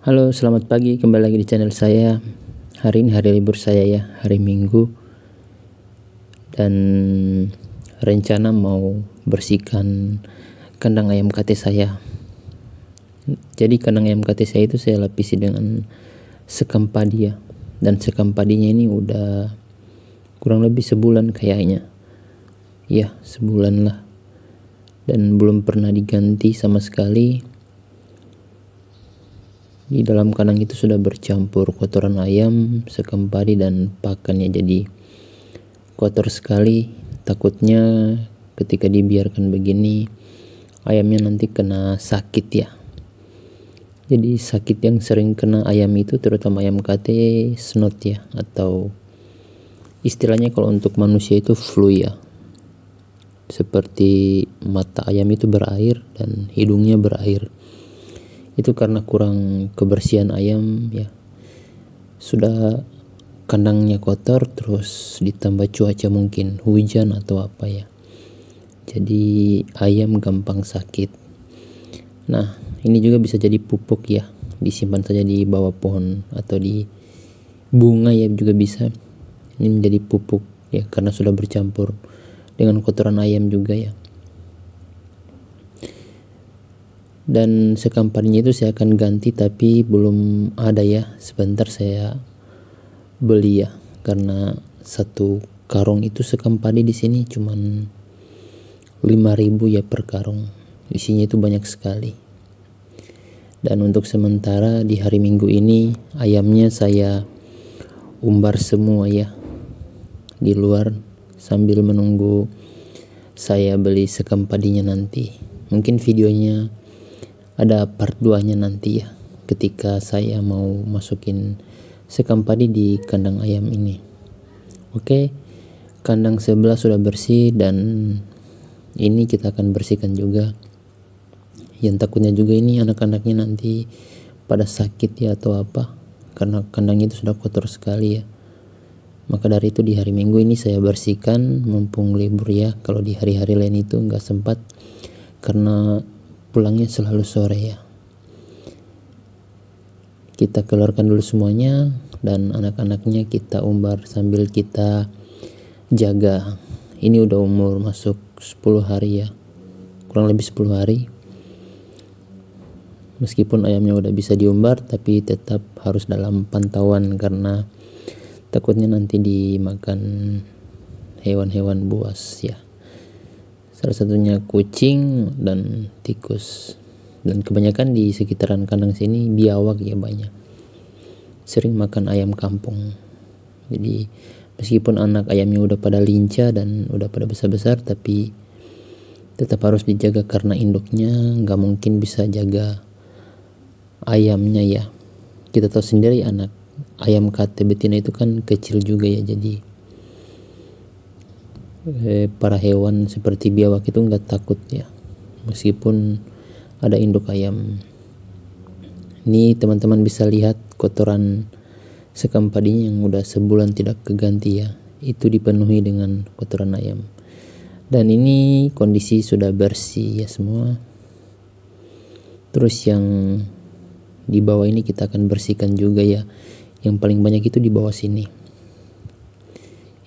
Halo, selamat pagi. Kembali lagi di channel saya. Hari ini hari libur saya ya, hari Minggu. Dan rencana mau bersihkan kandang ayam KT saya. Jadi kandang ayam KT saya itu saya lapisi dengan sekam padi ya. Dan sekam padinya ini udah kurang lebih sebulan kayaknya. Ya, sebulan lah. Dan belum pernah diganti sama sekali di dalam kandang itu sudah bercampur kotoran ayam, sekempari dan pakannya jadi kotor sekali. Takutnya ketika dibiarkan begini ayamnya nanti kena sakit ya. Jadi sakit yang sering kena ayam itu terutama ayam kate snot ya atau istilahnya kalau untuk manusia itu flu ya. Seperti mata ayam itu berair dan hidungnya berair itu karena kurang kebersihan ayam ya sudah kandangnya kotor terus ditambah cuaca mungkin hujan atau apa ya jadi ayam gampang sakit nah ini juga bisa jadi pupuk ya disimpan saja di bawah pohon atau di bunga ya juga bisa ini menjadi pupuk ya karena sudah bercampur dengan kotoran ayam juga ya dan sekampanye itu saya akan ganti tapi belum ada ya sebentar saya beli ya karena satu karung itu sekampanye di sini cuman 5000 ya per karung isinya itu banyak sekali dan untuk sementara di hari minggu ini ayamnya saya umbar semua ya di luar sambil menunggu saya beli sekempadinya nanti mungkin videonya ada part 2 nya nanti ya ketika saya mau masukin sekam padi di kandang ayam ini oke kandang sebelah sudah bersih dan ini kita akan bersihkan juga yang takutnya juga ini anak-anaknya nanti pada sakit ya atau apa karena kandang itu sudah kotor sekali ya maka dari itu di hari minggu ini saya bersihkan mumpung libur ya kalau di hari-hari lain itu nggak sempat karena pulangnya selalu sore ya kita keluarkan dulu semuanya dan anak-anaknya kita umbar sambil kita jaga ini udah umur masuk 10 hari ya kurang lebih 10 hari meskipun ayamnya udah bisa diumbar tapi tetap harus dalam pantauan karena takutnya nanti dimakan hewan-hewan buas ya salah satunya kucing dan tikus dan kebanyakan di sekitaran kandang sini biawak ya banyak sering makan ayam kampung jadi meskipun anak ayamnya udah pada lincah dan udah pada besar-besar tapi tetap harus dijaga karena induknya nggak mungkin bisa jaga ayamnya ya kita tahu sendiri anak ayam kate betina itu kan kecil juga ya jadi eh, para hewan seperti biawak itu nggak takut ya meskipun ada induk ayam ini teman-teman bisa lihat kotoran sekam padi yang udah sebulan tidak keganti ya itu dipenuhi dengan kotoran ayam dan ini kondisi sudah bersih ya semua terus yang di bawah ini kita akan bersihkan juga ya yang paling banyak itu di bawah sini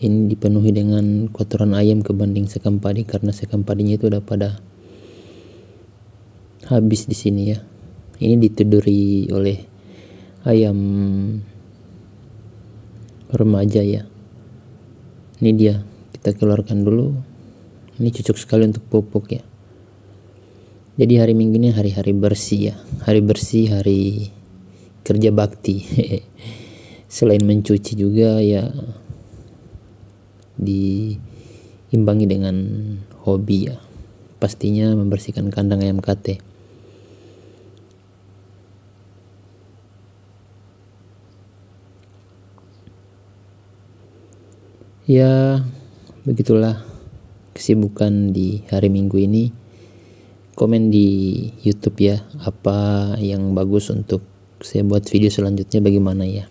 ini dipenuhi dengan kotoran ayam kebanding sekam padi karena sekam padinya itu udah pada habis di sini ya ini dituduri oleh ayam remaja ya ini dia kita keluarkan dulu ini cocok sekali untuk pupuk ya jadi hari minggu ini hari-hari bersih ya hari bersih hari kerja bakti selain mencuci juga ya diimbangi dengan hobi ya. Pastinya membersihkan kandang ayam kate. Ya, begitulah kesibukan di hari Minggu ini. Komen di YouTube ya, apa yang bagus untuk saya buat video selanjutnya bagaimana ya.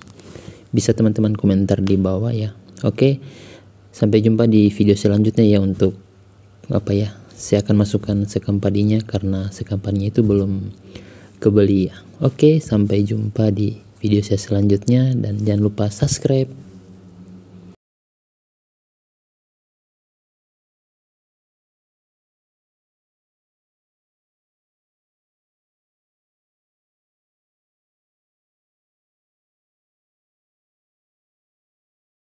Bisa teman-teman komentar di bawah ya. Oke. Okay sampai jumpa di video selanjutnya ya untuk apa ya saya akan masukkan sekam padinya karena sekam padinya itu belum kebeli ya oke sampai jumpa di video saya selanjutnya dan jangan lupa subscribe